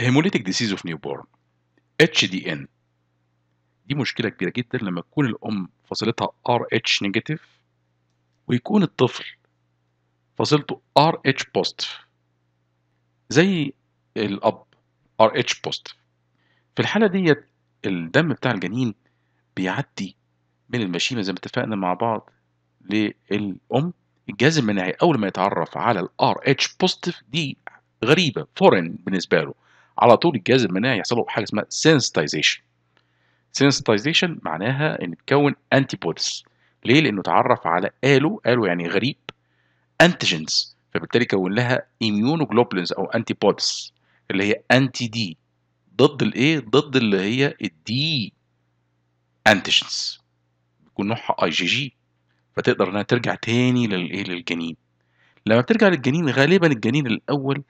هيموليتيك ديسيز اوف نيو بورن اتش دي ان دي مشكله كبيره جدا لما تكون الام فصيلتها ار اتش نيجاتيف ويكون الطفل فصيلته ار اتش بوزيتيف زي الاب ار اتش بوزيتيف في الحاله ديت الدم بتاع الجنين بيعدي من المشيمه زي ما اتفقنا مع بعض للام الجهاز المناعي اول ما يتعرف على الار اتش بوزيتيف دي غريبه فورين بالنسبه له على طول الجهاز المناعي يحصل له حاجه اسمها سensitization سensitization معناها ان تكون انتي بوديز ليه لانه اتعرف على الو الو يعني غريب انتيجنز فبالتالي كون لها immunoglobulins او انتي بوديز اللي هي انتي دي ضد الايه ضد اللي هي الدي انتيجنز بيكون نوعها اي جي جي فتقدر انها ترجع تاني للايه للجنين لما بترجع للجنين غالبا الجنين الاول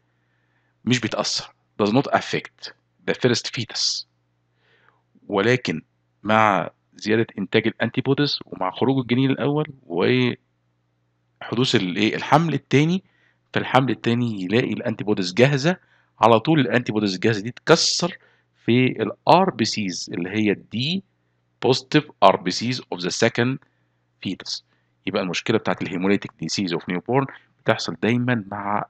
مش بيتاثر does not affect the first fetus ولكن مع زيادة إنتاج بوديز ومع خروج الجنين الأول وحدوث إيه، الحمل التاني فالحمل التاني يلاقي بوديز جاهزة على طول بوديز الجاهزة دي تكسر في الـ RBCs اللي هي الدي positive RBCs of the second fetus يبقى المشكله بتاعت الهيموليتيك ديسيز اوف نيو بورن بتحصل دايما مع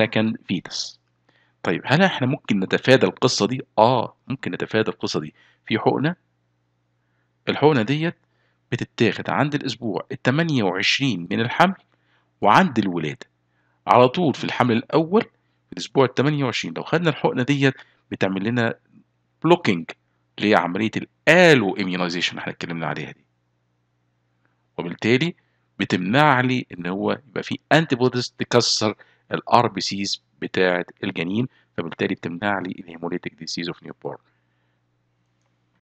second fetus طيب هل احنا ممكن نتفادى القصه دي اه ممكن نتفادى القصه دي في حقنه الحقنه ديت بتتاخد عند الاسبوع ال 28 من الحمل وعند الولاده على طول في الحمل الاول في الاسبوع ال 28 لو خدنا الحقنه ديت بتعمل لنا بلوكينج لعمليه الالو اميونايزيشن احنا اتكلمنا عليها دي وبالتالي بتمنع لي ان هو يبقى في انتي بوديز تكسر الار بي سيز بتاعة الجنين فبالتالي بتمنع لي الهيموليتيك ديسيز اوف بورن